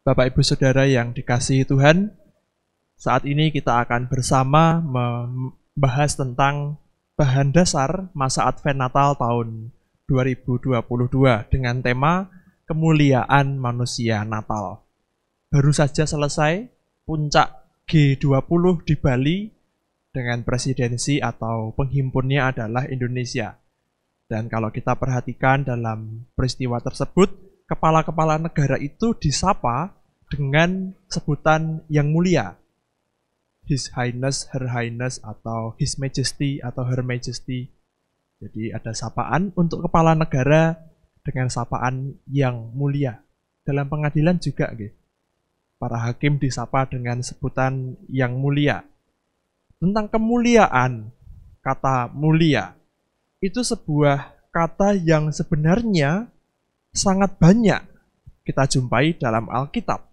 Bapak Ibu Saudara yang dikasihi Tuhan, saat ini kita akan bersama membahas tentang bahan dasar masa Advent Natal tahun 2022 dengan tema kemuliaan manusia Natal. Baru saja selesai puncak G20 di Bali dengan presidensi atau penghimpunnya adalah Indonesia. Dan kalau kita perhatikan dalam peristiwa tersebut, kepala-kepala negara itu disapa dengan sebutan yang mulia. His Highness, Her Highness, atau His Majesty, atau Her Majesty. Jadi ada sapaan untuk kepala negara dengan sapaan yang mulia. Dalam pengadilan juga, para hakim disapa dengan sebutan yang mulia. Tentang kemuliaan, kata mulia, itu sebuah kata yang sebenarnya sangat banyak kita jumpai dalam Alkitab.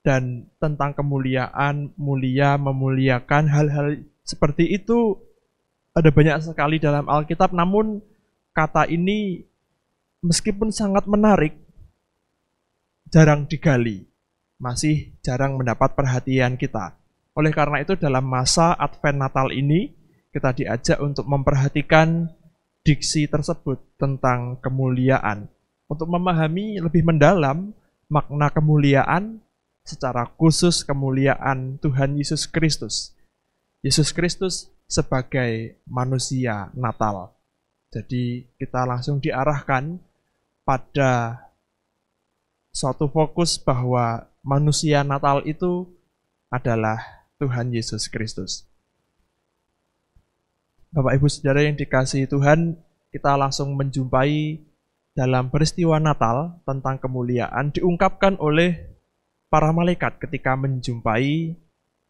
Dan tentang kemuliaan, mulia, memuliakan, hal-hal seperti itu ada banyak sekali dalam Alkitab. Namun kata ini meskipun sangat menarik, jarang digali, masih jarang mendapat perhatian kita. Oleh karena itu dalam masa Advent Natal ini, kita diajak untuk memperhatikan diksi tersebut tentang kemuliaan untuk memahami lebih mendalam makna kemuliaan secara khusus kemuliaan Tuhan Yesus Kristus. Yesus Kristus sebagai manusia Natal. Jadi kita langsung diarahkan pada suatu fokus bahwa manusia Natal itu adalah Tuhan Yesus Kristus. Bapak Ibu Saudara yang dikasihi Tuhan, kita langsung menjumpai dalam peristiwa Natal tentang kemuliaan diungkapkan oleh para malaikat ketika menjumpai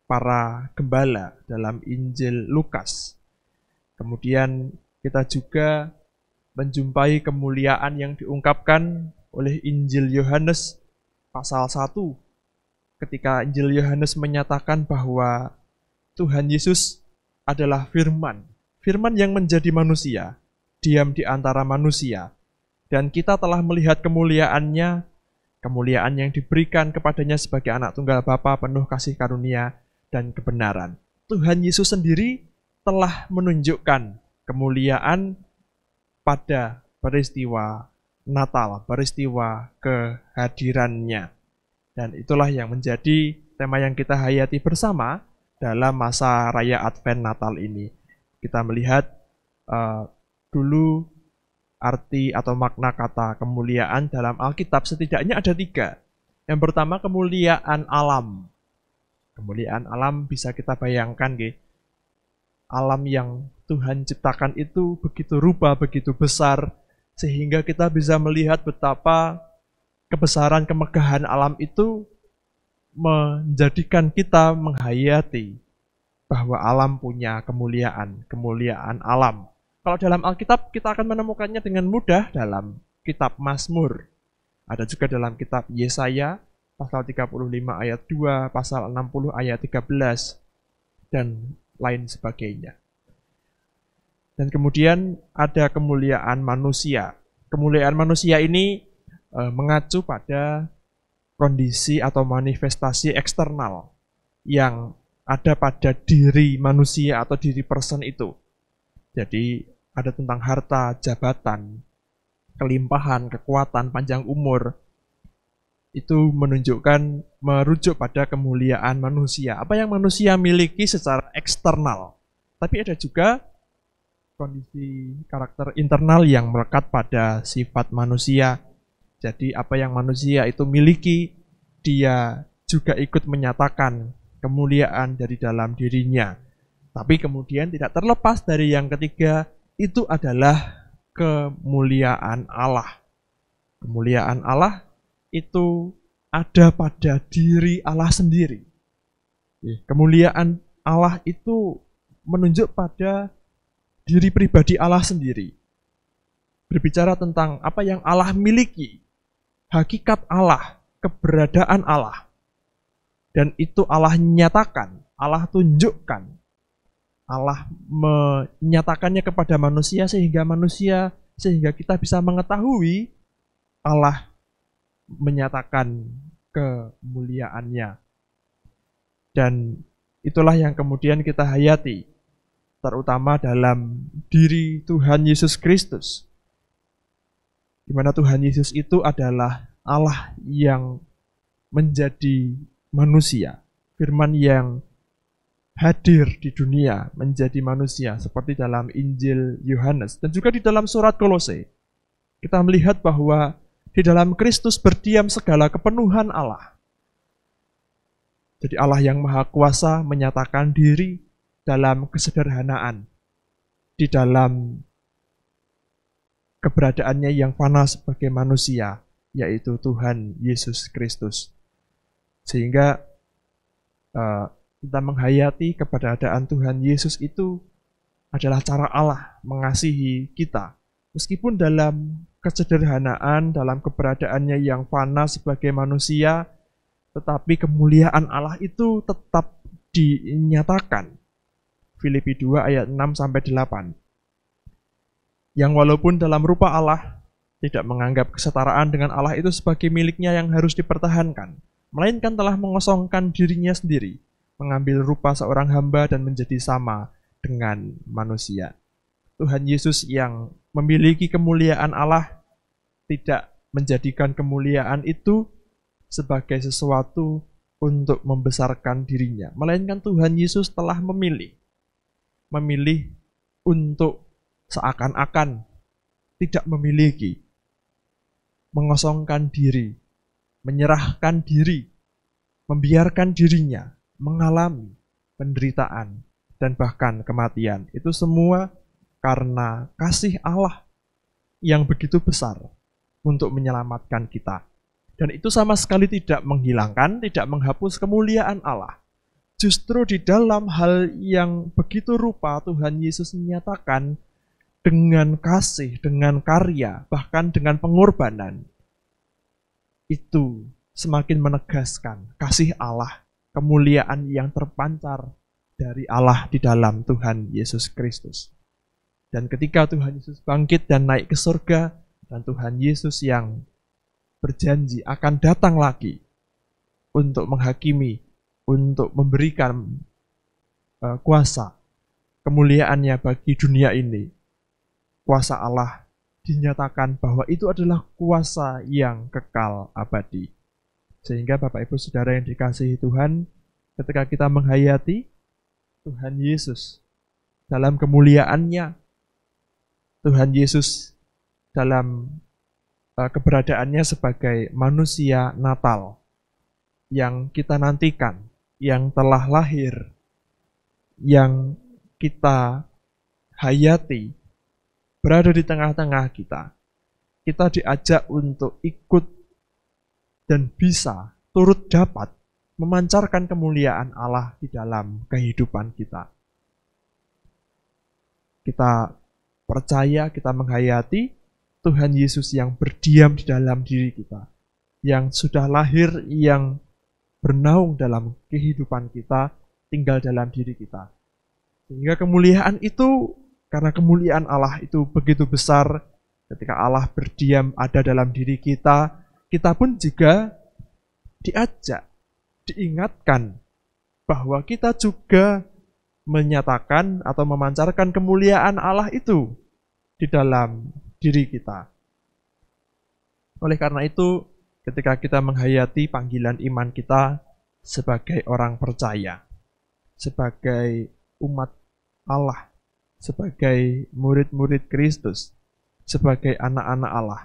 para gembala dalam Injil Lukas. Kemudian kita juga menjumpai kemuliaan yang diungkapkan oleh Injil Yohanes pasal 1 ketika Injil Yohanes menyatakan bahwa Tuhan Yesus adalah firman Firman yang menjadi manusia, diam di antara manusia, dan kita telah melihat kemuliaannya, kemuliaan yang diberikan kepadanya sebagai anak tunggal Bapa penuh kasih karunia dan kebenaran. Tuhan Yesus sendiri telah menunjukkan kemuliaan pada peristiwa Natal, peristiwa kehadirannya. Dan itulah yang menjadi tema yang kita hayati bersama dalam masa Raya Advent Natal ini kita melihat uh, dulu arti atau makna kata kemuliaan dalam Alkitab setidaknya ada tiga. Yang pertama kemuliaan alam. Kemuliaan alam bisa kita bayangkan, gitu. alam yang Tuhan ciptakan itu begitu rupa, begitu besar, sehingga kita bisa melihat betapa kebesaran kemegahan alam itu menjadikan kita menghayati bahwa alam punya kemuliaan, kemuliaan alam. Kalau dalam Alkitab kita akan menemukannya dengan mudah dalam kitab Mazmur. Ada juga dalam kitab Yesaya pasal 35 ayat 2, pasal 60 ayat 13 dan lain sebagainya. Dan kemudian ada kemuliaan manusia. Kemuliaan manusia ini eh, mengacu pada kondisi atau manifestasi eksternal yang ada pada diri manusia atau diri person itu. Jadi ada tentang harta, jabatan, kelimpahan, kekuatan, panjang umur. Itu menunjukkan merujuk pada kemuliaan manusia. Apa yang manusia miliki secara eksternal. Tapi ada juga kondisi karakter internal yang melekat pada sifat manusia. Jadi apa yang manusia itu miliki, dia juga ikut menyatakan kemuliaan dari dalam dirinya. Tapi kemudian tidak terlepas dari yang ketiga, itu adalah kemuliaan Allah. Kemuliaan Allah itu ada pada diri Allah sendiri. Kemuliaan Allah itu menunjuk pada diri pribadi Allah sendiri. Berbicara tentang apa yang Allah miliki, hakikat Allah, keberadaan Allah. Dan itu Allah nyatakan, Allah tunjukkan, Allah menyatakannya kepada manusia sehingga manusia sehingga kita bisa mengetahui Allah menyatakan kemuliaannya. Dan itulah yang kemudian kita hayati, terutama dalam diri Tuhan Yesus Kristus. Di mana Tuhan Yesus itu adalah Allah yang menjadi manusia. Firman yang hadir di dunia menjadi manusia seperti dalam Injil Yohanes dan juga di dalam surat Kolose. Kita melihat bahwa di dalam Kristus berdiam segala kepenuhan Allah. Jadi Allah yang Maha Kuasa menyatakan diri dalam kesederhanaan, di dalam keberadaannya yang panas sebagai manusia, yaitu Tuhan Yesus Kristus. Sehingga uh, kita menghayati keberadaan Tuhan Yesus itu adalah cara Allah mengasihi kita. Meskipun dalam kesederhanaan, dalam keberadaannya yang fana sebagai manusia, tetapi kemuliaan Allah itu tetap dinyatakan. Filipi 2 ayat 6 sampai 8. Yang walaupun dalam rupa Allah tidak menganggap kesetaraan dengan Allah itu sebagai miliknya yang harus dipertahankan, melainkan telah mengosongkan dirinya sendiri, mengambil rupa seorang hamba dan menjadi sama dengan manusia. Tuhan Yesus yang memiliki kemuliaan Allah tidak menjadikan kemuliaan itu sebagai sesuatu untuk membesarkan dirinya, melainkan Tuhan Yesus telah memilih, memilih untuk seakan-akan tidak memiliki, mengosongkan diri menyerahkan diri, membiarkan dirinya mengalami penderitaan dan bahkan kematian. Itu semua karena kasih Allah yang begitu besar untuk menyelamatkan kita. Dan itu sama sekali tidak menghilangkan, tidak menghapus kemuliaan Allah. Justru di dalam hal yang begitu rupa Tuhan Yesus menyatakan dengan kasih, dengan karya, bahkan dengan pengorbanan, itu semakin menegaskan kasih Allah, kemuliaan yang terpancar dari Allah di dalam Tuhan Yesus Kristus. Dan ketika Tuhan Yesus bangkit dan naik ke surga, dan Tuhan Yesus yang berjanji akan datang lagi untuk menghakimi, untuk memberikan eh, kuasa kemuliaannya bagi dunia ini, kuasa Allah dinyatakan bahwa itu adalah kuasa yang kekal abadi. Sehingga Bapak Ibu Saudara yang dikasihi Tuhan, ketika kita menghayati Tuhan Yesus dalam kemuliaannya, Tuhan Yesus dalam eh, keberadaannya sebagai manusia Natal yang kita nantikan, yang telah lahir, yang kita hayati berada di tengah-tengah kita. Kita diajak untuk ikut dan bisa turut dapat memancarkan kemuliaan Allah di dalam kehidupan kita. Kita percaya, kita menghayati Tuhan Yesus yang berdiam di dalam diri kita, yang sudah lahir, yang bernaung dalam kehidupan kita, tinggal dalam diri kita. Sehingga kemuliaan itu karena kemuliaan Allah itu begitu besar, ketika Allah berdiam ada dalam diri kita, kita pun juga diajak, diingatkan bahwa kita juga menyatakan atau memancarkan kemuliaan Allah itu di dalam diri kita. Oleh karena itu, ketika kita menghayati panggilan iman kita sebagai orang percaya, sebagai umat Allah sebagai murid-murid Kristus, sebagai anak-anak Allah.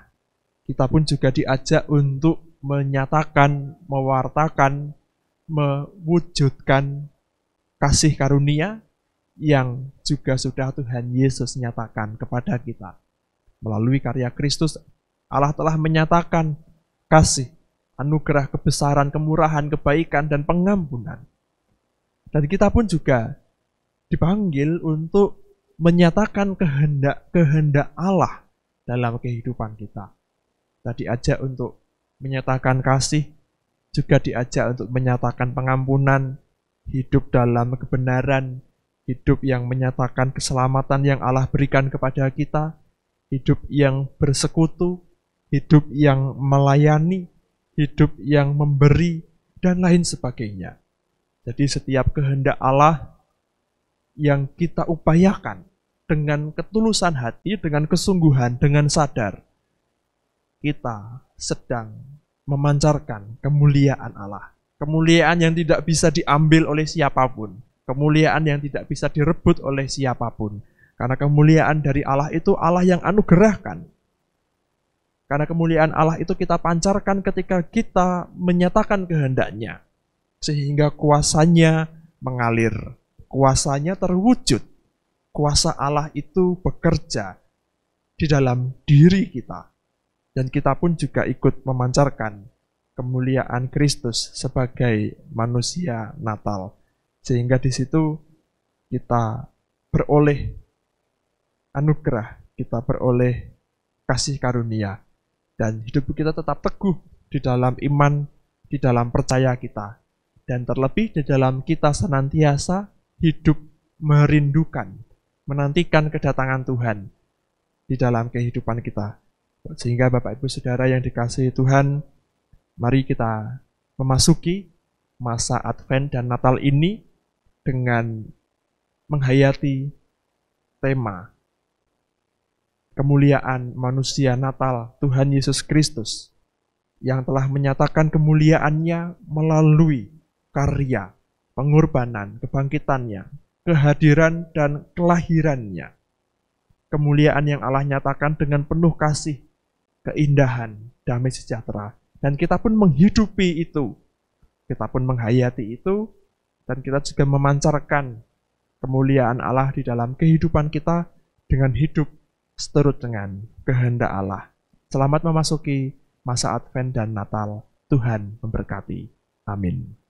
Kita pun juga diajak untuk menyatakan, mewartakan, mewujudkan kasih karunia yang juga sudah Tuhan Yesus nyatakan kepada kita. Melalui karya Kristus, Allah telah menyatakan kasih, anugerah, kebesaran, kemurahan, kebaikan, dan pengampunan. Dan kita pun juga dipanggil untuk menyatakan kehendak kehendak Allah dalam kehidupan kita. Kita diajak untuk menyatakan kasih, juga diajak untuk menyatakan pengampunan, hidup dalam kebenaran, hidup yang menyatakan keselamatan yang Allah berikan kepada kita, hidup yang bersekutu, hidup yang melayani, hidup yang memberi, dan lain sebagainya. Jadi setiap kehendak Allah yang kita upayakan dengan ketulusan hati, dengan kesungguhan, dengan sadar, kita sedang memancarkan kemuliaan Allah. Kemuliaan yang tidak bisa diambil oleh siapapun. Kemuliaan yang tidak bisa direbut oleh siapapun. Karena kemuliaan dari Allah itu Allah yang anugerahkan. Karena kemuliaan Allah itu kita pancarkan ketika kita menyatakan kehendaknya. Sehingga kuasanya mengalir kuasanya terwujud. Kuasa Allah itu bekerja di dalam diri kita. Dan kita pun juga ikut memancarkan kemuliaan Kristus sebagai manusia Natal. Sehingga di situ kita beroleh anugerah, kita beroleh kasih karunia. Dan hidup kita tetap teguh di dalam iman, di dalam percaya kita. Dan terlebih di dalam kita senantiasa hidup merindukan, menantikan kedatangan Tuhan di dalam kehidupan kita. Sehingga Bapak Ibu Saudara yang dikasihi Tuhan, mari kita memasuki masa Advent dan Natal ini dengan menghayati tema kemuliaan manusia Natal Tuhan Yesus Kristus yang telah menyatakan kemuliaannya melalui karya pengorbanan, kebangkitannya, kehadiran dan kelahirannya. Kemuliaan yang Allah nyatakan dengan penuh kasih, keindahan, damai sejahtera. Dan kita pun menghidupi itu. Kita pun menghayati itu. Dan kita juga memancarkan kemuliaan Allah di dalam kehidupan kita dengan hidup seturut dengan kehendak Allah. Selamat memasuki masa Advent dan Natal. Tuhan memberkati. Amin.